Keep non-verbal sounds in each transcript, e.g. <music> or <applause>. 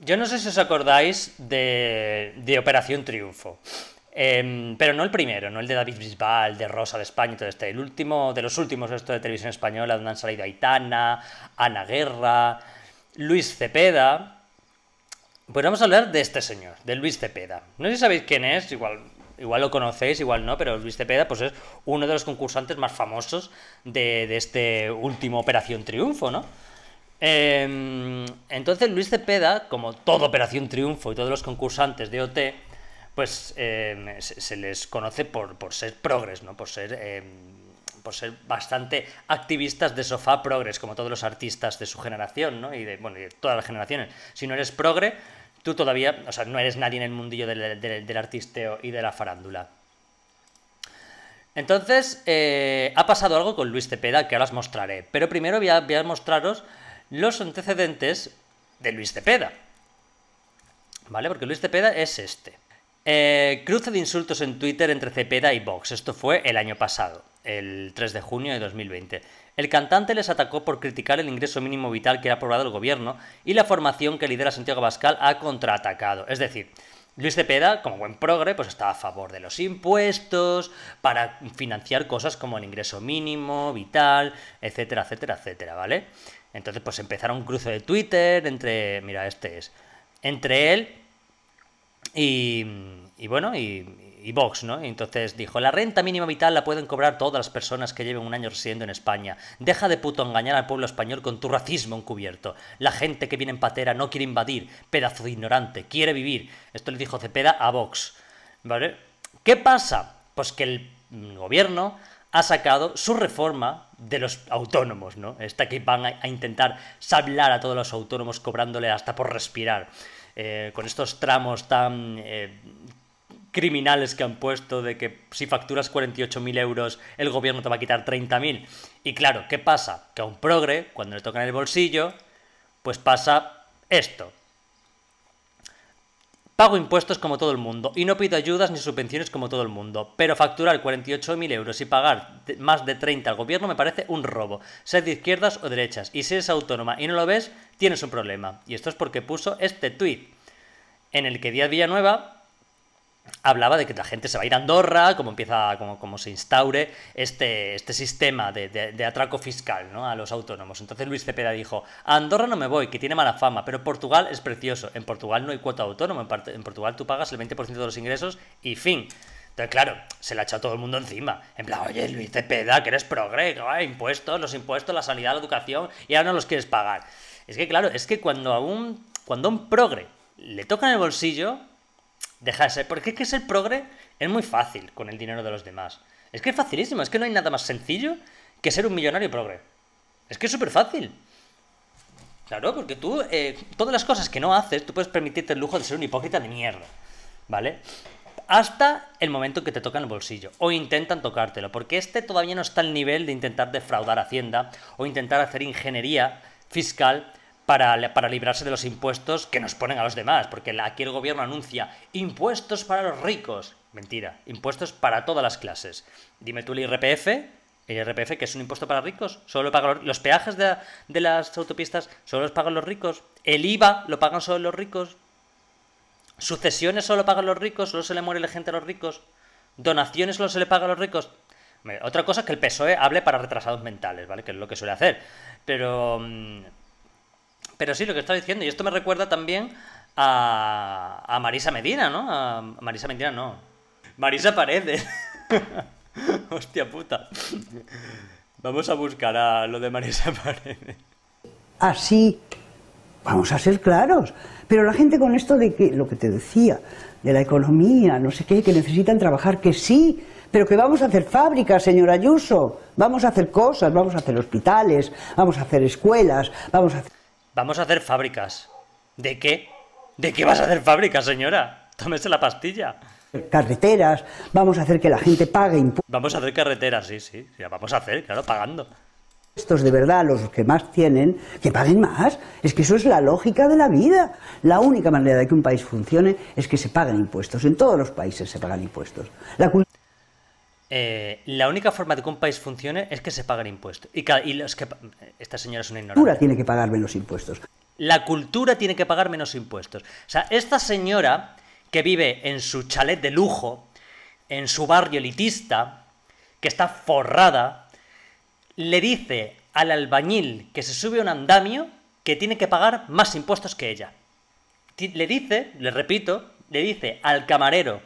Yo no sé si os acordáis de, Operación Triunfo. Em, pero no el primero, no el de David Bisbal, de Rosa de España, y todo este. El último, de los últimos, esto de televisión española, donde han salido Aitana, Ana Guerra, Luis Cepeda. Pues vamos a hablar de este señor, de Luis Cepeda. No sé si sabéis quién es, igual, igual lo conocéis, igual no, pero Luis Cepeda pues es uno de los concursantes más famosos de este último Operación Triunfo, ¿no? Em, entonces Luis Cepeda, como toda Operación Triunfo y todos los concursantes de OT, pues em, se, les conoce por, ser progres, ¿no? Por ser. Em, por ser bastante activistas de sofá progres, como todos los artistas de su generación, ¿no? Y de, todas las generaciones. Si no eres progre, tú todavía, o sea, no eres nadie en el mundillo del, del, artisteo y de la farándula. Entonces, eh, ha pasado algo con Luis Cepeda que ahora os mostraré. Pero primero voy a mostraros los antecedentes de Luis Cepeda. ¿Vale? Porque Luis Cepeda es este. Eh, cruce de insultos en Twitter entre Cepeda y Vox. Esto fue el año pasado, el 3 de junio de 2020. El cantante les atacó por criticar el ingreso mínimo vital que ha aprobado el gobierno y la formación que lidera Santiago Bascal ha contraatacado. Es decir, Luis Cepeda, como buen progre, pues está a favor de los impuestos, para financiar cosas como el ingreso mínimo, vital, etcétera, etcétera, etcétera, ¿vale? Entonces, pues empezaron un cruce de Twitter entre. Mira, este es. Entre él y. y bueno, y, y Vox, ¿no? entonces dijo: La renta mínima vital la pueden cobrar todas las personas que lleven un año residiendo en España. Deja de puto engañar al pueblo español con tu racismo encubierto. La gente que viene en patera no quiere invadir. Pedazo de ignorante, quiere vivir. Esto le dijo Cepeda a Vox. ¿Vale? ¿Qué pasa? Pues que el gobierno ha sacado su reforma de los autónomos, ¿no? Esta que van a, intentar sablar a todos los autónomos cobrándole hasta por respirar. Eh, con estos tramos tan eh, criminales que han puesto de que si facturas 48.000 euros el gobierno te va a quitar 30.000. Y claro, ¿qué pasa? Que a un progre, cuando le tocan el bolsillo, pues pasa esto. Pago impuestos como todo el mundo y no pido ayudas ni subvenciones como todo el mundo, pero facturar 48.000 euros y pagar más de 30 al gobierno me parece un robo. Seas de izquierdas o derechas, y si eres autónoma y no lo ves, tienes un problema. Y esto es porque puso este tuit, en el que Díaz Villanueva hablaba de que la gente se va a ir a Andorra, como empieza, como como se instaure este, este sistema de, de, atraco fiscal ¿no? a los autónomos. Entonces Luis Cepeda dijo, a Andorra no me voy, que tiene mala fama, pero Portugal es precioso. En Portugal no hay cuota autónoma, en, Portugal tú pagas el 20% de los ingresos y fin. Entonces, claro, se la ha echado todo el mundo encima. En plan, oye, Luis Cepeda, que eres progre, impuestos, los impuestos, la sanidad, la educación, y ahora no los quieres pagar. Es que, claro, es que cuando a un, cuando a un progre le tocan el bolsillo, deja Porque es que ser progre es muy fácil con el dinero de los demás. Es que es facilísimo, es que no hay nada más sencillo que ser un millonario progre. Es que es súper fácil. Claro, porque tú, eh, todas las cosas que no haces, tú puedes permitirte el lujo de ser un hipócrita de mierda. ¿Vale? Hasta el momento que te tocan el bolsillo. O intentan tocártelo. Porque este todavía no está al nivel de intentar defraudar Hacienda. O intentar hacer ingeniería fiscal para, librarse de los impuestos que nos ponen a los demás, porque aquí el gobierno anuncia impuestos para los ricos. Mentira, impuestos para todas las clases. Dime tú el IRPF, el IRPF que es un impuesto para ricos, solo lo pagan los, peajes de, las autopistas, solo los pagan los ricos. El IVA lo pagan solo los ricos. Sucesiones solo pagan los ricos, solo se le muere la gente a los ricos. Donaciones solo se le pagan a los ricos. Otra cosa es que el PSOE hable para retrasados mentales, ¿vale? Que es lo que suele hacer. Pero... Mm, pero sí, lo que estaba diciendo, y esto me recuerda también a, Marisa Medina, ¿no? A Marisa Medina no. Marisa Paredes. <laughs> Hostia puta. Vamos a buscar a lo de Marisa <laughs> Paredes. Así, ah, vamos a ser claros. Pero la gente con esto de que, lo que te decía, de la economía, no sé qué, que necesitan trabajar, que sí, pero que vamos a hacer fábricas, señor Ayuso, vamos a hacer cosas, vamos a hacer hospitales, vamos a hacer escuelas, vamos a hacer... Vamos a hacer fábricas. ¿De qué? ¿De qué vas a hacer fábricas, señora? Tómese la pastilla. Carreteras, vamos a hacer que la gente pague impuestos. Vamos a hacer carreteras, sí, sí. Ya vamos a hacer, claro, pagando. Estos de verdad, los que más tienen, que paguen más. Es que eso es la lógica de la vida. La única manera de que un país funcione es que se paguen impuestos. En todos los países se pagan impuestos. La eh, la única forma de que un país funcione es que se paguen impuestos. Y, que, esta señora es una ignorante. La cultura tiene que pagar menos impuestos. La cultura tiene que pagar menos impuestos. O sea, esta señora que vive en su chalet de lujo, en su barrio elitista, que está forrada, le dice al albañil que se sube a un andamio que tiene que pagar más impuestos que ella. Le dice, le repito, le dice al camarero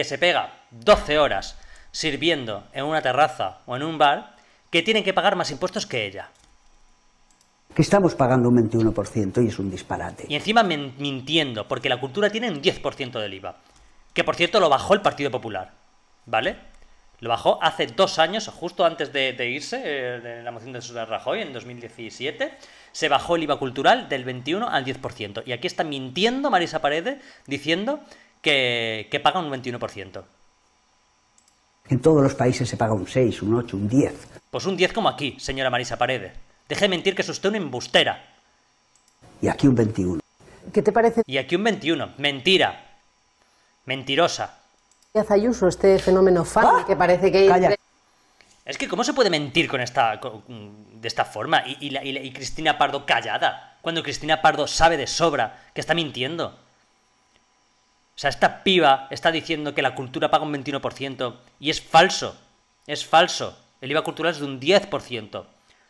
que se pega 12 horas sirviendo en una terraza o en un bar, que tienen que pagar más impuestos que ella. Que estamos pagando un 21% y es un disparate. Y encima mintiendo, porque la cultura tiene un 10% del IVA. Que por cierto lo bajó el Partido Popular. ¿Vale? Lo bajó hace dos años, justo antes de, irse, eh, de la moción de Susana Rajoy, en 2017, se bajó el IVA cultural del 21 al 10%. Y aquí está mintiendo Marisa Paredes diciendo que, que paga un 21%. En todos los países se paga un 6, un 8, un 10. Pues un 10 como aquí, señora Marisa Paredes. Deje de mentir que es usted una embustera. Y aquí un 21. ¿Qué te parece? Y aquí un 21. Mentira. Mentirosa. Ayuso, este fenómeno fan ¡Ah! que parece que... Es que cómo se puede mentir con esta, de esta forma y, y Cristina Pardo callada, cuando Cristina Pardo sabe de sobra que está mintiendo. O sea, esta piba está diciendo que la cultura paga un 21% y es falso. Es falso. El IVA cultural es de un 10%.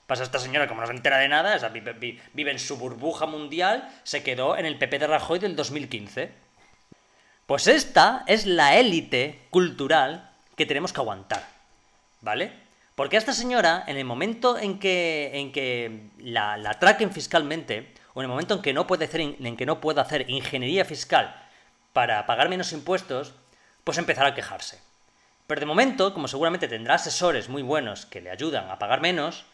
Pasa esta señora, como no se entera de nada, vive, en su burbuja mundial, se quedó en el PP de Rajoy del 2015. Pues esta es la élite cultural que tenemos que aguantar. ¿Vale? Porque a esta señora, en el momento en que, en que la, la atraquen fiscalmente, o en el momento en que no puede en que no pueda hacer ingeniería fiscal para pagar menos impuestos, pues empezará a quejarse. Pero de momento, como seguramente tendrá asesores muy buenos que le ayudan a pagar menos,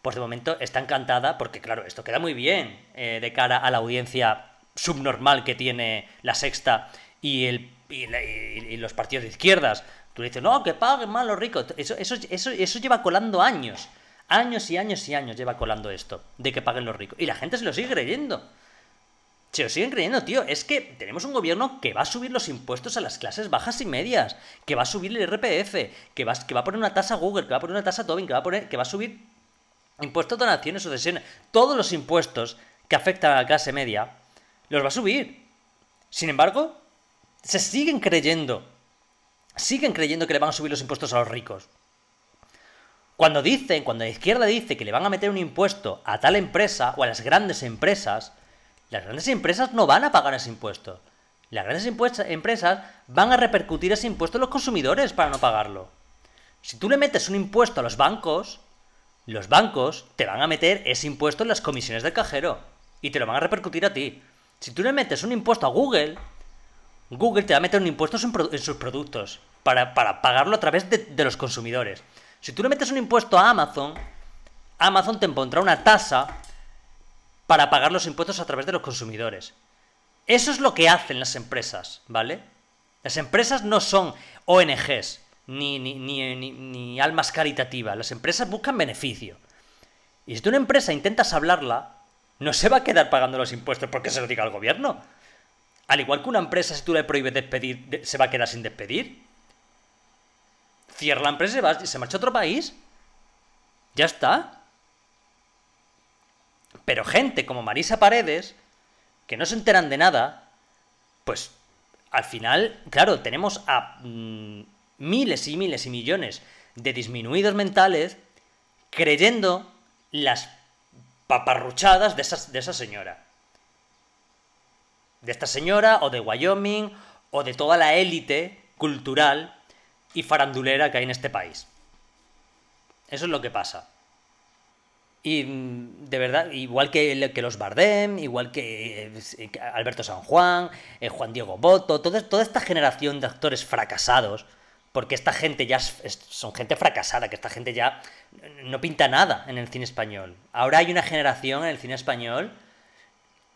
pues de momento está encantada porque, claro, esto queda muy bien eh, de cara a la audiencia subnormal que tiene la sexta y, el, y, los partidos de izquierdas. Tú le dices, no, que paguen más los ricos. Eso, eso, eso, eso lleva colando años. Años y años y años lleva colando esto de que paguen los ricos. Y la gente se lo sigue creyendo. Se lo siguen creyendo, tío. Es que tenemos un gobierno que va a subir los impuestos a las clases bajas y medias, que va a subir el RPF, que va, que va a poner una tasa Google, que va a poner una tasa Tobin, que va a poner, que va a subir impuestos, donaciones, sucesiones, todos los impuestos que afectan a la clase media, los va a subir. Sin embargo, se siguen creyendo, siguen creyendo que le van a subir los impuestos a los ricos. Cuando dicen, cuando la izquierda dice que le van a meter un impuesto a tal empresa o a las grandes empresas, las grandes empresas no van a pagar ese impuesto. Las grandes empresas van a repercutir ese impuesto en los consumidores para no pagarlo. Si tú le metes un impuesto a los bancos, los bancos te van a meter ese impuesto en las comisiones del cajero y te lo van a repercutir a ti. Si tú le metes un impuesto a Google, Google te va a meter un impuesto en sus productos para, pagarlo a través de, los consumidores. Si tú le metes un impuesto a Amazon, Amazon te pondrá una tasa para pagar los impuestos a través de los consumidores. Eso es lo que hacen las empresas, ¿vale? Las empresas no son ONGs ni, ni, almas caritativas. Las empresas buscan beneficio. Y si tú una empresa intentas hablarla, no se va a quedar pagando los impuestos porque se lo diga al gobierno. Al igual que una empresa, si tú le prohíbes despedir, se va a quedar sin despedir. Cierra la empresa y se marcha a otro país. Ya está. Pero gente como Marisa Paredes, que no se enteran de nada, pues al final, claro, tenemos a mm, miles y miles y millones de disminuidos mentales creyendo las paparruchadas de, esas, de esa señora. De esta señora o de Wyoming o de toda la élite cultural y farandulera que hay en este país. Eso es lo que pasa. Y de verdad, igual que, que los Bardem, igual que, eh, Alberto San Juan, eh, Juan Diego Boto, toda esta generación de actores fracasados, porque esta gente ya son gente fracasada, que esta gente ya no pinta nada en el cine español. Ahora hay una generación en el cine español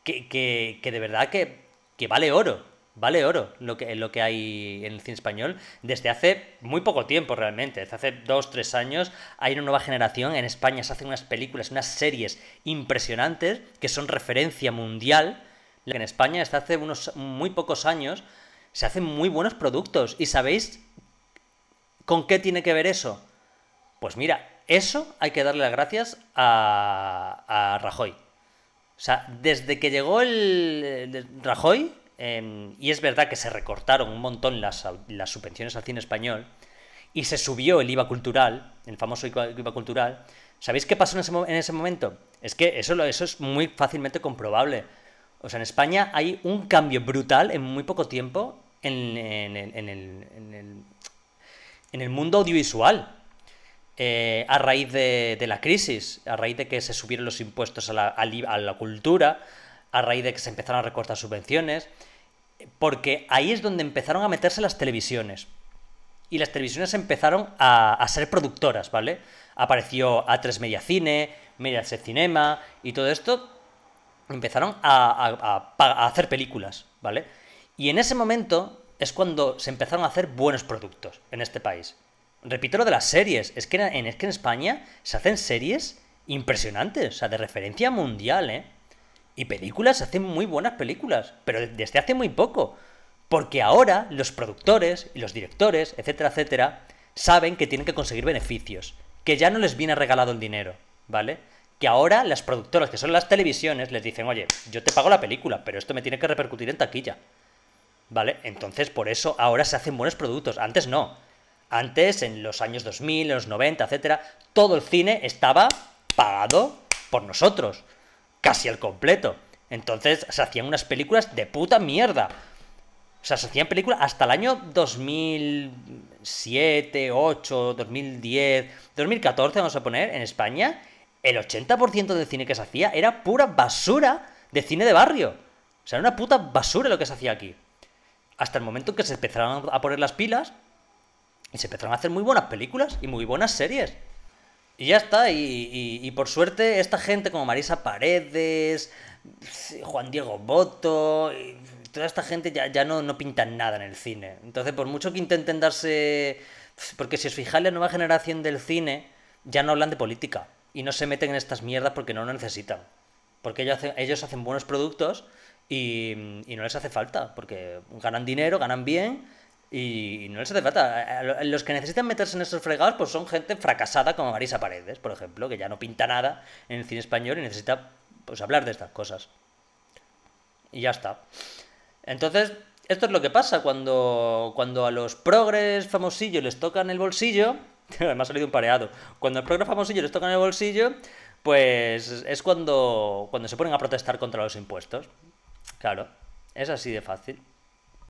que, que de verdad que, vale oro vale oro lo que, lo que hay en el cine español desde hace muy poco tiempo realmente, desde hace dos, tres años hay una nueva generación, en España se hacen unas películas, unas series impresionantes que son referencia mundial, en España desde hace unos muy pocos años se hacen muy buenos productos y sabéis con qué tiene que ver eso. Pues mira, eso hay que darle las gracias a, a Rajoy. O sea, desde que llegó el Rajoy, Em, y es verdad que se recortaron un montón las, subvenciones al cine español y se subió el IVA cultural, el famoso IVA cultural. ¿Sabéis qué pasó en ese, momento? Es que eso, eso es muy fácilmente comprobable. O sea, en España hay un cambio brutal en muy poco tiempo en, el, mundo audiovisual. Eh, a raíz de, la crisis, a raíz de que se subieron los impuestos a la cultura, a raíz de que se empezaron a recortar subvenciones, porque ahí es donde empezaron a meterse las televisiones. Y las televisiones empezaron a, ser productoras, ¿vale? Apareció A3 Media Cine, Mediaset Cinema y todo esto. Empezaron a, hacer películas, ¿vale? Y en ese momento es cuando se empezaron a hacer buenos productos en este país. Repito lo de las series, es que en España se hacen series impresionantes, o sea, de referencia mundial, ¿eh? Y películas, hacen muy buenas películas, pero desde hace muy poco. Porque ahora los productores y los directores, etcétera, etcétera, saben que tienen que conseguir beneficios, que ya no les viene regalado el dinero, ¿vale? Que ahora las productoras, que son las televisiones, les dicen, oye, yo te pago la película, pero esto me tiene que repercutir en taquilla, ¿vale? Entonces, por eso ahora se hacen buenos productos, antes no. Antes, en los años 2000, en los 90, etcétera, todo el cine estaba pagado por nosotros casi al completo. Entonces se hacían unas películas de puta mierda. O sea, se hacían películas hasta el año 2007, 8, 2010, 2014, vamos a poner, en España, el 80% del cine que se hacía era pura basura de cine de barrio. O sea, era una puta basura lo que se hacía aquí. Hasta el momento en que se empezaron a poner las pilas y se empezaron a hacer muy buenas películas y muy buenas series. Y ya está, y, por suerte esta gente como Marisa Paredes, Juan Diego Boto, toda esta gente ya, ya no, no pintan nada en el cine. Entonces, por mucho que intenten darse... Porque si os fijáis, la nueva generación del cine ya no hablan de política y no se meten en estas mierdas porque no lo necesitan. Porque ellos hacen, ellos hacen buenos productos y, y no les hace falta, porque ganan dinero, ganan bien y no les hace falta. Eh, los que necesitan meterse en esos fregados pues son gente fracasada como Marisa Paredes, por ejemplo, que ya no pinta nada en el cine español y necesita pues hablar de estas cosas. Y ya está. Entonces, esto es lo que pasa cuando, cuando a los progres famosillos les tocan el bolsillo. Me <laughs> ha salido un pareado. Cuando al progres famosillo les tocan el bolsillo, pues es cuando, cuando se ponen a protestar contra los impuestos. Claro, es así de fácil.